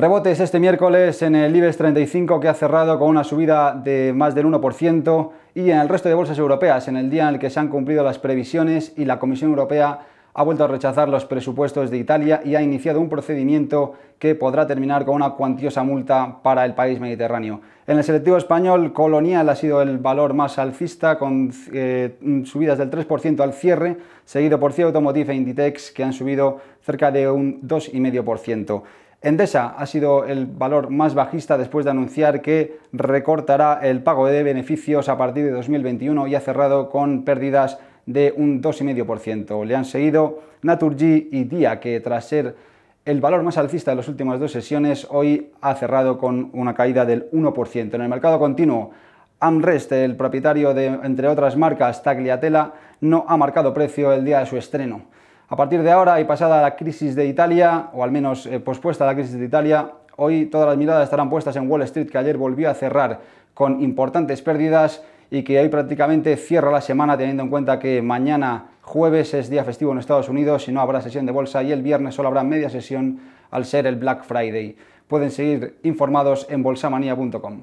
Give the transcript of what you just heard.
Rebotes este miércoles en el IBEX 35 que ha cerrado con una subida de más del 1% y en el resto de bolsas europeas en el día en el que se han cumplido las previsiones y la Comisión Europea ha vuelto a rechazar los presupuestos de Italia y ha iniciado un procedimiento que podrá terminar con una cuantiosa multa para el país mediterráneo. En el selectivo español, Colonial ha sido el valor más alcista, con eh, subidas del 3% al cierre, seguido por CIA Automotive e Inditex, que han subido cerca de un 2,5%. Endesa ha sido el valor más bajista después de anunciar que recortará el pago de beneficios a partir de 2021 y ha cerrado con pérdidas de un 2,5%. Le han seguido Naturgy y Día, que tras ser el valor más alcista de las últimas dos sesiones, hoy ha cerrado con una caída del 1%. En el mercado continuo, Amrest, el propietario de, entre otras marcas, Tagliatella, no ha marcado precio el día de su estreno. A partir de ahora y pasada la crisis de Italia, o al menos eh, pospuesta la crisis de Italia, hoy todas las miradas estarán puestas en Wall Street, que ayer volvió a cerrar con importantes pérdidas y que hoy prácticamente cierra la semana teniendo en cuenta que mañana jueves es día festivo en Estados Unidos y no habrá sesión de bolsa y el viernes solo habrá media sesión al ser el Black Friday. Pueden seguir informados en bolsamanía.com.